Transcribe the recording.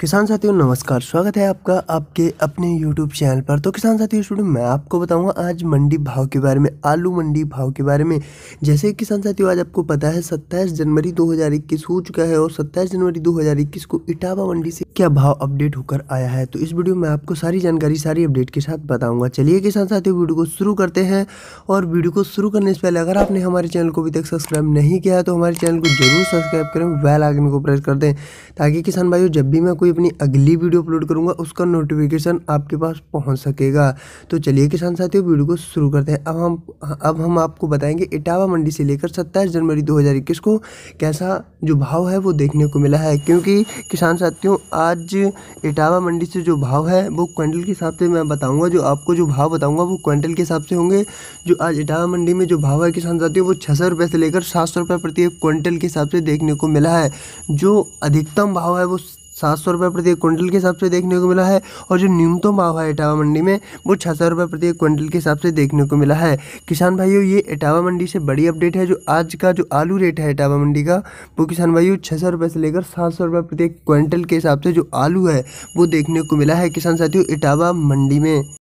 किसान साथियों नमस्कार स्वागत है आपका आपके अपने यूट्यूब चैनल पर तो किसान साथियों स्टूडियो मैं आपको बताऊंगा आज मंडी भाव के बारे में आलू मंडी भाव के बारे में जैसे किसान साथियों आज आपको पता है सत्ताईस जनवरी 2021 हो चुका है और सत्ताईस जनवरी 2021 को इटावा मंडी से क्या भाव अपडेट होकर आया है तो इस वीडियो में आपको सारी जानकारी सारी अपडेट के साथ बताऊंगा चलिए किसान साथियों वीडियो को शुरू करते हैं और वीडियो को शुरू करने से पहले अगर आपने हमारे चैनल को अभी तक सब्सक्राइब नहीं किया है तो हमारे चैनल को जरूर सब्सक्राइब करें वेल आइकन को प्रेस कर दें ताकि किसान भाइयों जब भी मैं कोई अपनी अगली वीडियो अपलोड करूँगा उसका नोटिफिकेशन आपके पास पहुँच सकेगा तो चलिए किसान साथियों वीडियो को शुरू करते हैं अब हम अब हम आपको बताएंगे इटावा मंडी से लेकर सत्ताईस जनवरी 2021 को कैसा जो भाव है वो देखने को मिला है क्योंकि किसान साथियों आज इटावा मंडी से जो भाव है वो क्विंटल के हिसाब से मैं बताऊँगा जो आपको जो भाव बताऊँगा वो क्विंटल के हिसाब से होंगे जो आज इटावा मंडी में जो भाव है किसान साथियों वो छः से लेकर सात सौ प्रति क्विंटल के हिसाब से देखने को मिला है जो अधिकतम भाव है वो सात सौ रुपये प्रति क्विंटल के हिसाब से देखने को मिला है और जो न्यूनतम भाव है इटावा मंडी में वो छः सौ रुपये प्रति क्विंटल के हिसाब से देखने को मिला है किसान भाइयों ये इटावा मंडी से बड़ी अपडेट है जो आज का जो आलू रेट है इटावा मंडी का वो किसान भाइयों छः सौ रुपये से लेकर सात सौ रुपये प्रति क्विंटल के हिसाब से जो आलू है वो देखने को मिला है किसान साथियों इटावा मंडी में